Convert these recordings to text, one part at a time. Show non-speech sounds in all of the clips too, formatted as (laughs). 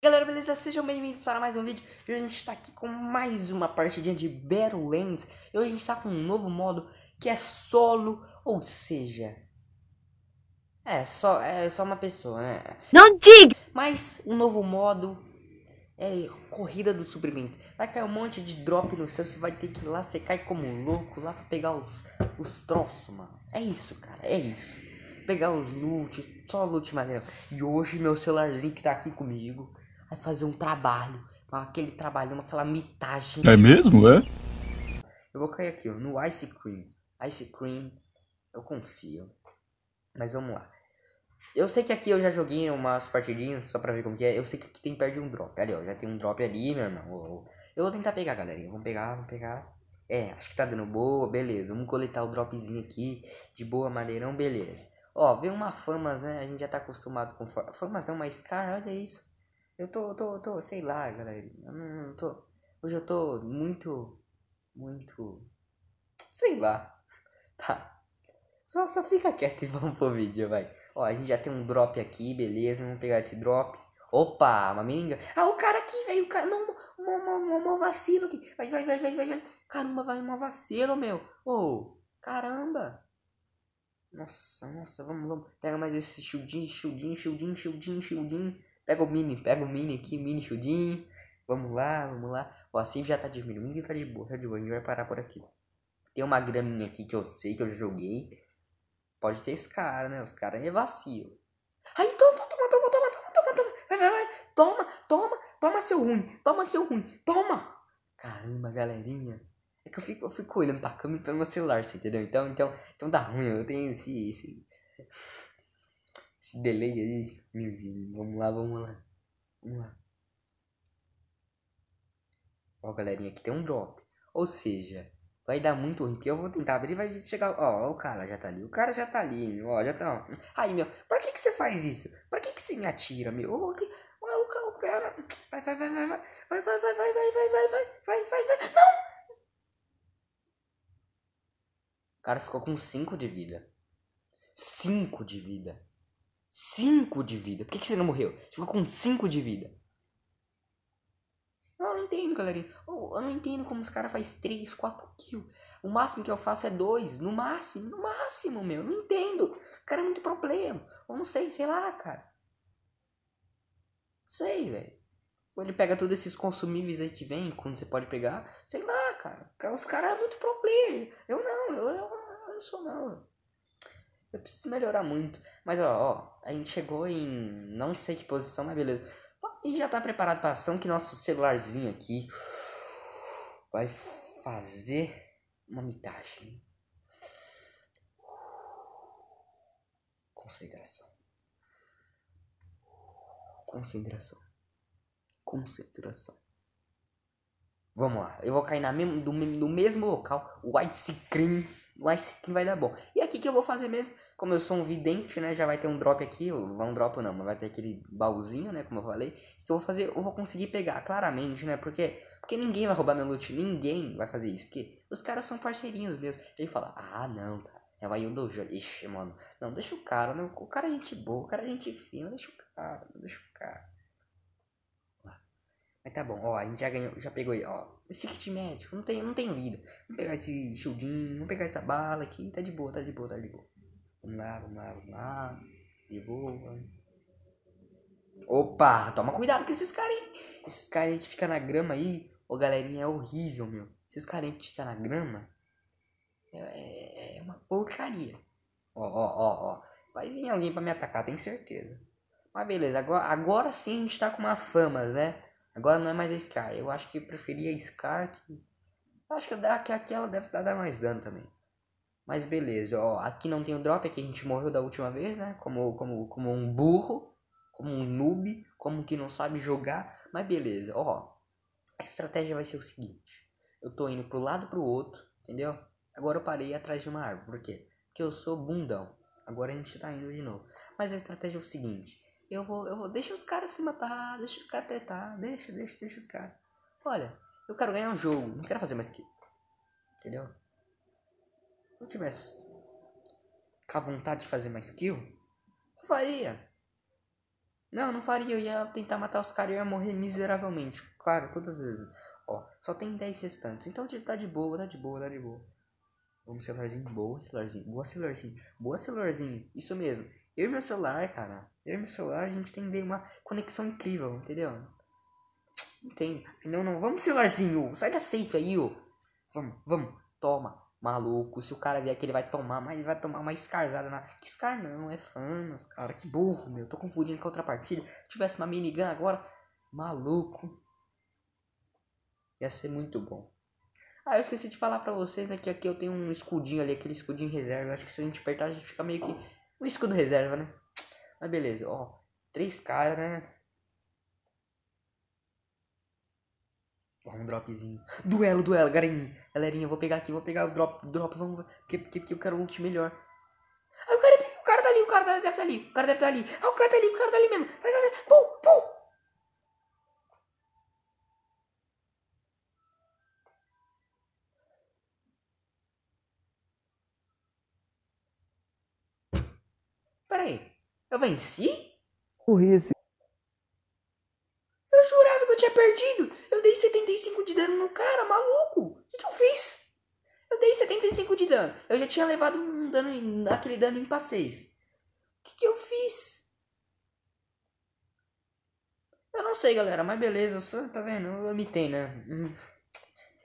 Galera, beleza? Sejam bem-vindos para mais um vídeo. E hoje a gente está aqui com mais uma partidinha de Battlelands. E hoje a gente está com um novo modo que é solo, ou seja... É só, é só uma pessoa, né? Não diga! Mas um novo modo é corrida do suprimento. Vai cair um monte de drop no céu, você vai ter que ir lá, você cai como louco lá pra pegar os, os troços, mano. É isso, cara, é isso. Pegar os loot, só loot maneiro. E hoje meu celularzinho que tá aqui comigo a fazer um trabalho. Aquele trabalho, aquela mitagem. É mesmo, é? Eu vou cair aqui, ó, no Ice Cream. Ice Cream, eu confio. Mas vamos lá. Eu sei que aqui eu já joguei umas partidinhas só pra ver como que é. Eu sei que aqui tem perde um drop. Ali, ó, já tem um drop ali, meu irmão. Eu vou tentar pegar, galerinha. Vamos pegar, vamos pegar. É, acho que tá dando boa, beleza. Vamos coletar o dropzinho aqui, de boa, madeirão, beleza. Ó, vem uma famas, né? A gente já tá acostumado com famas, é uma Scar, olha isso. Eu tô, tô, tô, sei lá, galera. Eu não, não tô. Hoje eu tô muito. Muito. Sei lá. (laughs) Tá. Só, só fica quieto e (laughs) vamos pro vídeo, vai. Ó, a gente já tem um drop aqui, beleza. Vamos pegar esse drop. Opa, uma meringa. Ah, o cara aqui, velho. O cara. Não, uma, uma, uma, uma vacilo aqui. Vai, vai, vai, vai, vai, Caramba, vai, uma vacilo, meu. Ô, oh, caramba. Nossa, nossa, vamos, vamos. Pega mais esse shieldinho, shieldinho, shieldinho, shieldinho, shieldinho. Pega o mini, pega o mini aqui, mini chudinho. Vamos lá, vamos lá. Ó, assim já tá diminuindo e tá de boa, tá de boa. A gente vai parar por aqui. Tem uma graminha aqui que eu sei que eu joguei. Pode ter esse cara, né? Os caras é vaciam. Aí, toma, toma, toma, toma, toma, toma, toma. Vai, vai, vai. Toma, toma, toma seu ruim. Toma seu ruim. Toma. Caramba, galerinha. É que eu fico, eu fico olhando pra câmera e pelo meu celular, você entendeu? Então, então, então dá ruim. Eu tenho esse, esse, esse delay aí, meu Vamos lá, vamos lá. Vamos lá. Ó, galerinha, aqui tem um drop. Ou seja, vai dar muito ruim. Porque eu vou tentar abrir vai chegar. Ó, o cara já tá ali. O cara já tá ali, meu. Ó, já tá. Ó. Aí, meu, pra que que você faz isso? Pra que que você me atira, meu? Ô, que... Ó, o cara. Vai, vai, vai, vai, vai. Vai, vai, vai, vai, vai, vai, vai, vai, vai, vai, vai. Não! O cara ficou com 5 de vida. 5 de vida. 5 de vida. Por que, que você não morreu? Você ficou com 5 de vida. Eu não entendo, galera. Eu, eu não entendo como os caras fazem 3, 4 kills. O máximo que eu faço é 2. No máximo, no máximo, meu. Não entendo. O cara é muito problema. Eu não sei, sei lá, cara. Não sei, velho. Ou ele pega todos esses consumíveis aí que vem, quando você pode pegar. Sei lá, cara. Os caras é muito problema. Eu não, eu, eu, eu não sou não. Eu preciso melhorar muito. Mas ó, ó, a gente chegou em não sei que posição, mas beleza. E já tá preparado pra ação que nosso celularzinho aqui vai fazer uma mitagem. Concentração. Concentração. Concentração. Vamos lá. Eu vou cair na mesmo, do, no mesmo local. White Screen mas que vai dar bom. E aqui que eu vou fazer mesmo, como eu sou um vidente, né, já vai ter um drop aqui, ou um drop não, mas vai ter aquele baúzinho, né, como eu falei, que eu vou fazer, eu vou conseguir pegar, claramente, né, porque, porque ninguém vai roubar meu loot, ninguém vai fazer isso, porque os caras são parceirinhos mesmo. Ele fala, ah, não, cara, eu aí eu dou, ixi, mano, não, deixa o cara, né, o cara é gente boa, o cara é gente fina, deixa o cara, deixa o cara. Mas tá bom, ó, a gente já ganhou, já pegou aí, ó. Esse kit médico, não tem, não tem vida. Vamos pegar esse shieldinho, vamos pegar essa bala aqui, tá de boa, tá de boa, tá de boa. Vamos lá, vamos lá, vamos lá. De boa. Opa, toma cuidado com esses caras aí. Esses caras aí que ficam na grama aí, ô galerinha, é horrível, meu. Esses caras aí que ficam na grama é, é, é, uma porcaria. Ó, ó, ó, ó. Vai vir alguém pra me atacar, tenho certeza. Mas beleza, agora, agora sim a gente tá com uma fama, né? Agora não é mais a Scar. Eu acho que preferia a Scar. Que... acho que, aquela deve dar mais dano também. Mas beleza, ó. Aqui não tem o drop, aqui a gente morreu da última vez, né? Como, como, como um burro, como um noob, como que não sabe jogar. Mas beleza, ó. A estratégia vai ser o seguinte. Eu tô indo pro lado pro outro, entendeu? Agora eu parei atrás de uma árvore. Por quê? Porque eu sou bundão. Agora a gente tá indo de novo. Mas a estratégia é o seguinte. Eu vou, eu vou, deixa os caras se matar, deixa os caras tretar, deixa, deixa, deixa os caras. Olha, eu quero ganhar um jogo, não quero fazer mais que. Entendeu? Se eu tivesse com a vontade de fazer mais kill, eu faria. Não, não faria, eu ia tentar matar os caras e eu ia morrer miseravelmente. Claro, todas as vezes. Ó, só tem 10 restantes, então tá, tá de boa, tá de boa, tá de boa. Vamos celularzinho, boa celularzinho, boa celularzinho, boa celularzinho, isso mesmo. Eu e meu celular, cara, eu e meu celular, a gente tem uma conexão incrível, entendeu? entendo Não, não, vamos celularzinho. Sai da safe aí, ô. Vamos, vamos. Toma. Maluco, se o cara vier aqui, ele vai tomar, mas ele vai tomar uma escarzada na. Que escar não, é fanas, cara, que burro, meu. Tô confundindo com a outra partida. Se tivesse uma minigun agora, maluco. Ia ser muito bom. Ah, eu esqueci de falar pra vocês, né, que aqui eu tenho um escudinho ali, aquele escudinho reserva. acho que se a gente apertar, a gente fica meio que. Um escudo reserva, né? Mas ah, beleza, ó. Três caras, né? Ó, um dropzinho. Duelo, duelo, galerinha. Galerinha, eu vou pegar aqui, vou pegar o drop, drop, vamos. Porque, porque, porque eu quero um ult melhor. Ah, o cara, o cara tá ali, o cara deve tá ali, o cara deve tá ali. Ah, o cara tá ali, o cara tá ali mesmo. Vai, vai, vai. Pum, pum. Peraí. Eu venci? Burrice. Eu jurava que eu tinha perdido. Eu dei 75 de dano no cara, maluco. O que, que eu fiz? Eu dei 75 de dano. Eu já tinha levado um dano, aquele dano em passive. O que, que eu fiz? Eu não sei, galera, mas beleza, eu sou, tá vendo? Eu me tenho, né? Hum.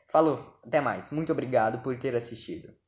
Falou, até mais. Muito obrigado por ter assistido.